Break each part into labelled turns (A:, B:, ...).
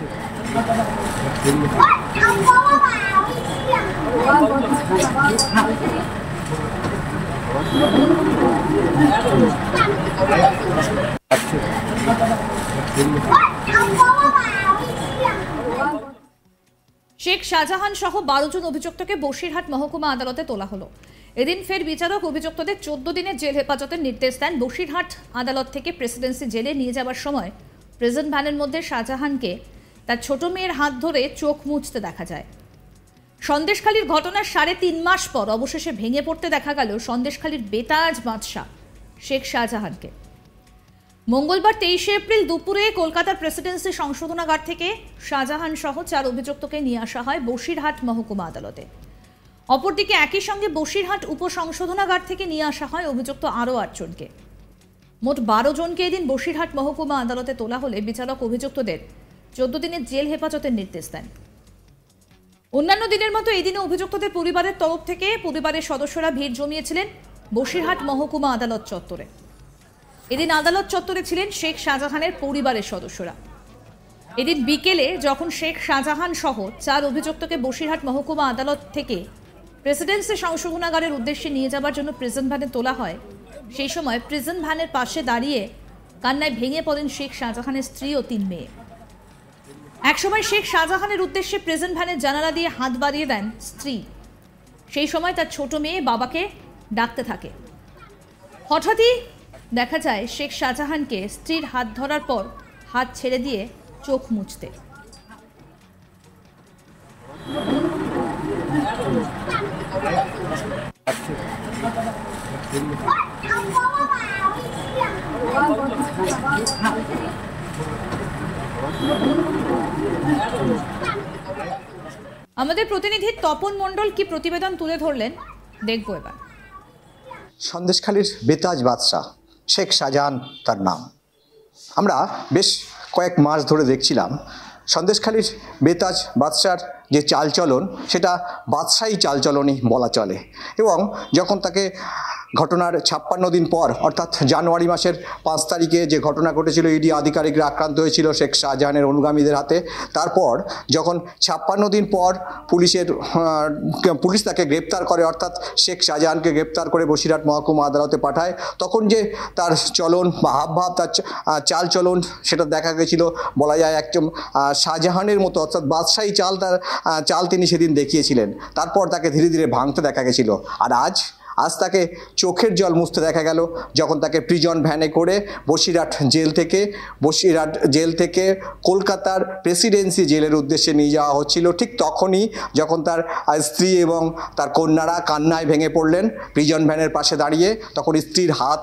A: শেখ শাহজাহান সহ বারো জন অভিযুক্তকে বসিরহাট মহকুমা আদালতে তোলা হলো এদিন ফের বিচারক অভিযুক্তদের চোদ্দ দিনের জেল হেফাজতের নির্দেশ দেন বসিরহাট আদালত থেকে প্রেসিডেন্সি জেলে নিয়ে যাওয়ার সময় প্রেজেন্ট ভ্যানের মধ্যে শাহজাহানকে তার ছোট মেয়ের হাত ধরে চোখ মুছতে দেখা যায় সন্দেশখালীর ঘটনার সাড়ে তিন মাস পর অবশেষে ভেঙে পড়তে দেখা গেল সন্দেশখালীর বেতাজ বাদশাহ শেখ শাহজাহানকে মঙ্গলবার তেইশে এপ্রিল দুপুরে কলকাতার প্রেসিডেন্সি সংশোধনাগার থেকে শাহজাহান সহ চার অভিযুক্তকে নিয়ে আসা হয় বসিরহাট মহকুমা আদালতে অপরদিকে একই সঙ্গে বসিরহাট উপসংশোধনাগার থেকে নিয়ে আসা হয় অভিযুক্ত আরও আটজনকে মোট বারো জনকে এদিন বসিরহাট মহকুমা আদালতে তোলা হলে বিচারক অভিযুক্তদের চোদ্দ দিনের জেল হেফাজতের নির্দেশ দেন অন্যান্য দিনের মতো এই দিনে অভিযুক্তদের পরিবারের তরফ থেকে পরিবারের সদস্যরা ভিড় জমিয়েছিলেন বসিরহাট মহকুমা আদালত চত্বরে এদিন আদালত চত্বরে ছিলেন শেখ শাহজাহানের পরিবারের সদস্যরা এদিন বিকেলে যখন শেখ শাহজাহান সহ চার অভিযুক্তকে বসিরহাট মহকুমা আদালত থেকে প্রেসিডেন্সি সংশোধনাগারের উদ্দেশ্যে নিয়ে যাবার জন্য প্রেজেন্ট ভ্যানে তোলা হয় সেই সময় প্রেজেন্ট ভ্যানের পাশে দাঁড়িয়ে কান্নায় ভেঙে পড়েন শেখ শাহজাহানের স্ত্রী ও তিন মেয়ে একসময় শেখ শাহজাহানের উদ্দেশ্যে প্রেজেন্ট ভ্যানের জানালা দিয়ে হাত বাড়িয়ে দেন স্ত্রী সেই সময় তার ছোট মেয়ে বাবাকে ডাকতে থাকে হঠাৎই দেখা যায় শেখ শাহজাহানকে স্ত্রীর হাত ধরার পর হাত ছেড়ে দিয়ে চোখ মুছতে আমাদের প্রতিনিধি তপন মণ্ডল কি প্রতিবেদন তুলে ধরলেন দেখব এবার
B: সন্দেশখালীর বেতাজ বাদশাহ শেখ শাহজাহান তার নাম আমরা বেশ কয়েক মাস ধরে দেখছিলাম সন্দেশখালীর বেতাজ বাদশার যে চালচলন সেটা বাদশাহী চালচলনই বলা চলে এবং যখন তাকে ঘটনার ছাপ্পান্ন দিন পর অর্থাৎ জানুয়ারি মাসের পাঁচ তারিখে যে ঘটনা ঘটেছিল ইডি আধিকারিকরা আক্রান্ত হয়েছিল শেখ শাহজাহানের অনুগামীদের হাতে তারপর যখন ছাপ্পান্ন দিন পর পুলিশের পুলিশ তাকে গ্রেপ্তার করে অর্থাৎ শেখ শাহজাহানকে গ্রেপ্তার করে বসিরহাট মহকুমা আদালতে পাঠায় তখন যে তার চলন বা হাবভাব তার চাল চলন সেটা দেখা গেছিল বলা যায় একজন শাহজাহানের মতো অর্থাৎ বাদশাহী চাল তার চাল তিনি সেদিন দেখিয়েছিলেন তারপর তাকে ধীরে ধীরে ভাঙতে দেখা গেছিল আর আজ আজ তাকে চোখের জল মুছতে দেখা গেল যখন তাকে প্রিজন ভ্যানে করে বসিরহাট জেল থেকে বসিরহাট জেল থেকে কলকাতার প্রেসিডেন্সি জেলের উদ্দেশ্যে নিয়ে যাওয়া হচ্ছিল ঠিক তখনই যখন তার স্ত্রী এবং তার কন্যারা কান্নায় ভেঙে পড়লেন প্রিজন ভ্যানের পাশে দাঁড়িয়ে তখন স্ত্রীর হাত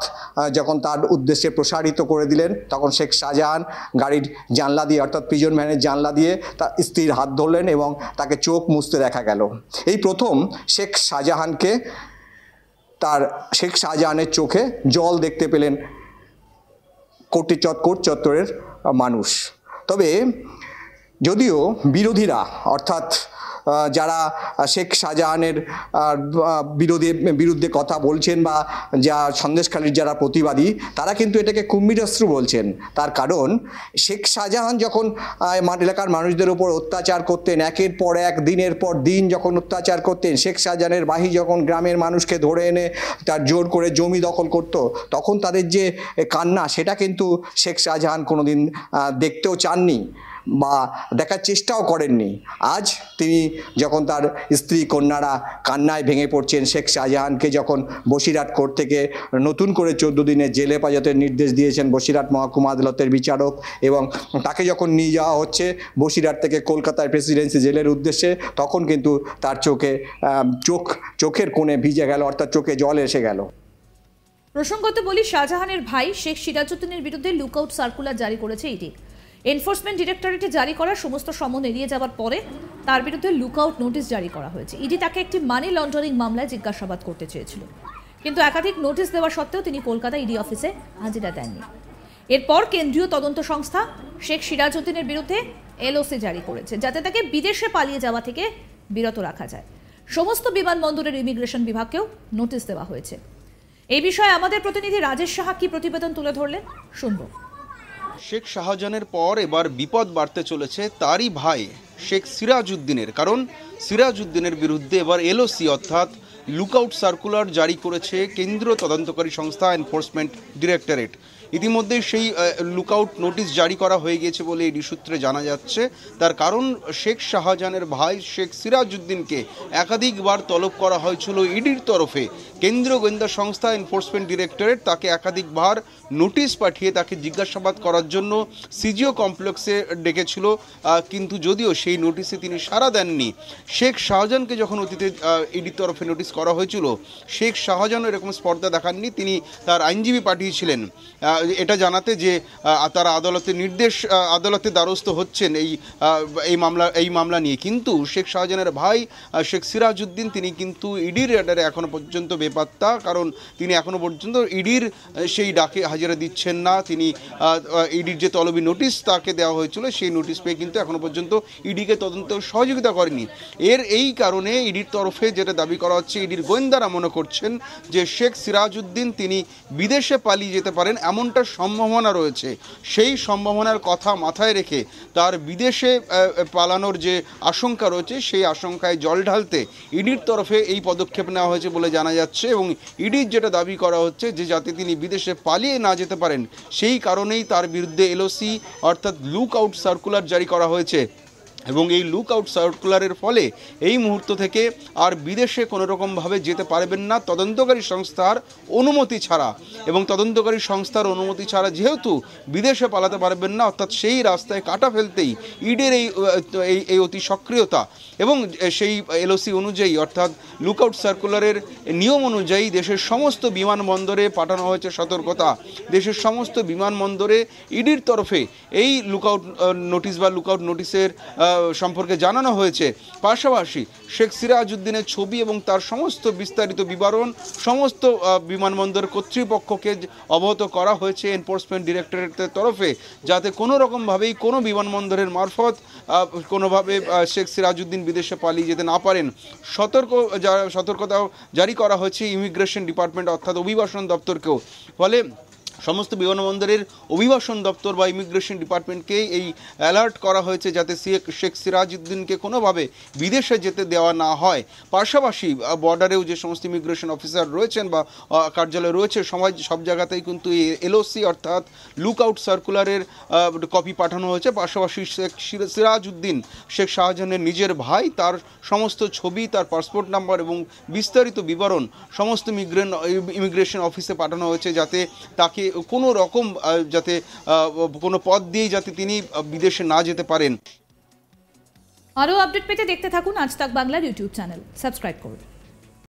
B: যখন তার উদ্দেশ্যে প্রসারিত করে দিলেন তখন শেখ শাহজাহান গাড়ির জানলা দিয়ে অর্থাৎ প্রিজন ভ্যানের জানলা দিয়ে তার স্ত্রীর হাত ধরলেন এবং তাকে চোখ মুছতে দেখা গেল এই প্রথম শেখ শাহজাহানকে তার শেখ শাহজাহানের চোখে জল দেখতে পেলেন কোটি কোট চত্বরের মানুষ তবে যদিও বিরোধীরা অর্থাৎ যারা শেখ শাহজাহানের বিরোধে বিরুদ্ধে কথা বলছেন বা যা সন্দেশখালীর যারা প্রতিবাদী তারা কিন্তু এটাকে কুম্ভীরস্ত্র বলছেন তার কারণ শেখ শাহজাহান যখন এলাকার মানুষদের ওপর অত্যাচার করতেন একের পর এক দিনের পর দিন যখন অত্যাচার করতেন শেখ শাহজাহানের বাহি যখন গ্রামের মানুষকে ধরে এনে তার জোর করে জমি দখল করত তখন তাদের যে কান্না সেটা কিন্তু শেখ শাহজাহান কোনোদিন দেখতেও চাননি বা দেখার চেষ্টাও করেননি আজ তিনি যখন তার স্ত্রী কন্যারা কান্নায় ভেঙে পড়ছেন শেখ শাহজাহানকে যখন বসিরহাট কোর্ট থেকে নতুন করে চোদ্দ দিনের জেলে হেফাজতের নির্দেশ দিয়েছেন বসিরহাট মহকুমা আদালতের বিচারক এবং তাকে যখন নিয়ে যাওয়া হচ্ছে বসিরহাট থেকে কলকাতার প্রেসিডেন্সি জেলের উদ্দেশ্যে তখন কিন্তু তার চোখে চোখ চোখের কোণে ভিজে গেল অর্থাৎ চোখে জল এসে গেল
A: প্রসঙ্গত বলি শাহজাহানের ভাই শেখ সিরাজউদ্দিনের বিরুদ্ধে লুকআউট সার্কুলার জারি করেছে ইডি এনফোর্সমেন্ট ডিরেক্টরেটে জারি করা সমস্ত সমন এড়িয়ে যাওয়ার পরে তার বিরুদ্ধে আউট নোটিশ জারি করা হয়েছে ইডি তাকে একটি মানি লন্ডারিং মামলায় জিজ্ঞাসাবাদ করতে চেয়েছিল কিন্তু একাধিক নোটিশ দেওয়া সত্ত্বেও তিনি কলকাতা ইডি অফিসে হাজিরা দেননি এরপর কেন্দ্রীয় তদন্ত সংস্থা শেখ সিরাজউদ্দিনের বিরুদ্ধে এলওসি জারি করেছে যাতে তাকে বিদেশে পালিয়ে যাওয়া থেকে বিরত রাখা যায় সমস্ত বিমানবন্দরের ইমিগ্রেশন বিভাগকেও নোটিশ দেওয়া হয়েছে এই বিষয়ে আমাদের প্রতিনিধি রাজেশ সাহা কি প্রতিবেদন তুলে ধরলেন
C: শুনবো শেখ শাহজাহানের পর এবার বিপদ বাড়তে চলেছে তারই ভাই শেখ সিরাজউদ্দিনের কারণ সিরাজউদ্দিনের বিরুদ্ধে এবার এলওসি অর্থাৎ লুকআউট সার্কুলার জারি করেছে কেন্দ্রীয় তদন্তকারী সংস্থা এনফোর্সমেন্ট ডিরেক্টরেট ইতিমধ্যেই সেই লুকআউট নোটিশ জারি করা হয়ে গিয়েছে বলে এডি সূত্রে জানা যাচ্ছে তার কারণ শেখ শাহজাহানের ভাই শেখ সিরাজউদ্দিনকে একাধিকবার তলব করা হয়েছিল ইডির তরফে কেন্দ্রীয় গোয়েন্দা সংস্থা এনফোর্সমেন্ট ডিরেক্টরেট তাকে একাধিকবার নোটিশ পাঠিয়ে তাকে জিজ্ঞাসাবাদ করার জন্য সিজিও কমপ্লেক্সে ডেকেছিল কিন্তু যদিও সেই নোটিশে তিনি সাড়া দেননি শেখ শাহজাহানকে যখন অতীতে ইডির তরফে নোটিশ করা হয়েছিল শেখ শাহজাহানও এরকম স্পর্ধা দেখাননি তিনি তার আইনজীবী পাঠিয়েছিলেন এটা জানাতে যে তারা আদালতে নির্দেশ আদালতে দ্বারস্থ হচ্ছেন এই এই মামলা এই মামলা নিয়ে কিন্তু শেখ শাহজাহানের ভাই শেখ সিরাজউদ্দিন তিনি কিন্তু ইডির র্যাডারে এখনও পর্যন্ত বেপাত্তা কারণ তিনি এখনও পর্যন্ত ইডির সেই ডাকে হাজিরা দিচ্ছেন না তিনি ইডির যে তলবি নোটিশ তাকে দেওয়া হয়েছিল সেই নোটিশ পেয়ে কিন্তু এখনও পর্যন্ত ইডিকে তদন্ত সহযোগিতা করেনি এর এই কারণে ইডির তরফে যেটা দাবি করা হচ্ছে ইডির গোয়েন্দারা মনে করছেন যে শেখ সিরাজউদ্দিন তিনি বিদেশে পালিয়ে যেতে পারেন এমন কোনটা সম্ভাবনা রয়েছে সেই সম্ভাবনার কথা মাথায় রেখে তার বিদেশে পালানোর যে আশঙ্কা রয়েছে সেই আশঙ্কায় জল ঢালতে ইডির তরফে এই পদক্ষেপ নেওয়া হয়েছে বলে জানা যাচ্ছে এবং ইডির যেটা দাবি করা হচ্ছে যে যাতে তিনি বিদেশে পালিয়ে না যেতে পারেন সেই কারণেই তার বিরুদ্ধে এলওসি অর্থাৎ লুক আউট সার্কুলার জারি করা হয়েছে এবং এই লুক আউট সার্কুলারের ফলে এই মুহূর্ত থেকে আর বিদেশে কোনো রকমভাবে যেতে পারবেন না তদন্তকারী সংস্থার অনুমতি ছাড়া এবং তদন্তকারী সংস্থার অনুমতি ছাড়া যেহেতু বিদেশে পালাতে পারবেন না অর্থাৎ সেই রাস্তায় কাটা ফেলতেই ইডের এই এই অতি সক্রিয়তা এবং সেই এলওসি অনুযায়ী অর্থাৎ লুক আউট সার্কুলারের নিয়ম অনুযায়ী দেশের সমস্ত বিমানবন্দরে পাঠানো হয়েছে সতর্কতা দেশের সমস্ত বিমানবন্দরে ইডির তরফে এই লুক আউট নোটিশ বা লুক আউট নোটিশের সম্পর্কে জানানো হয়েছে পাশাপাশি শেখ সিরাজুদ্দিনের ছবি এবং তার সমস্ত বিস্তারিত বিবরণ সমস্ত বিমানবন্দর কর্তৃপক্ষকে অবহত করা হয়েছে এনফোর্সমেন্ট ডিরেক্টরেটের তরফে যাতে কোনো রকমভাবেই কোনো বিমানবন্দরের মারফত কোনোভাবে শেখ সিরাজউদ্দিন বিদেশে পালিয়ে যেতে না পারেন সতর্ক সতর্কতাও জারি করা হয়েছে ইমিগ্রেশন ডিপার্টমেন্ট অর্থাৎ অভিবাসন দপ্তরকেও ফলে সমস্ত বিমানবন্দরের অভিবাসন দপ্তর বা ইমিগ্রেশন ডিপার্টমেন্টকেই এই অ্যালার্ট করা হয়েছে যাতে শেখ সিরাজউদ্দিনকে কোনোভাবে বিদেশে যেতে দেওয়া না হয় পাশাপাশি বর্ডারেও যে সমস্ত ইমিগ্রেশন অফিসার রয়েছেন বা কার্যালয় রয়েছে সমাজ সব জায়গাতেই কিন্তু এই এলওসি অর্থাৎ লুক আউট সার্কুলারের কপি পাঠানো হয়েছে পাশাপাশি শেখ সিরাজউদ্দিন শেখ শাহজাহানের নিজের ভাই তার সমস্ত ছবি তার পাসপোর্ট নাম্বার এবং বিস্তারিত বিবরণ সমস্ত ইমিগ্রেন ইমিগ্রেশন অফিসে পাঠানো হয়েছে যাতে তাকে কোনো রকম যাতে কোনো পথ দিয়েই যাতে তিনি বিদেশে না যেতে পারেন
A: আরও আপডেট পেতে দেখতে থাকুন আজ তাক বাংলার ইউটিউব চ্যানেল সাবস্ক্রাইব করুন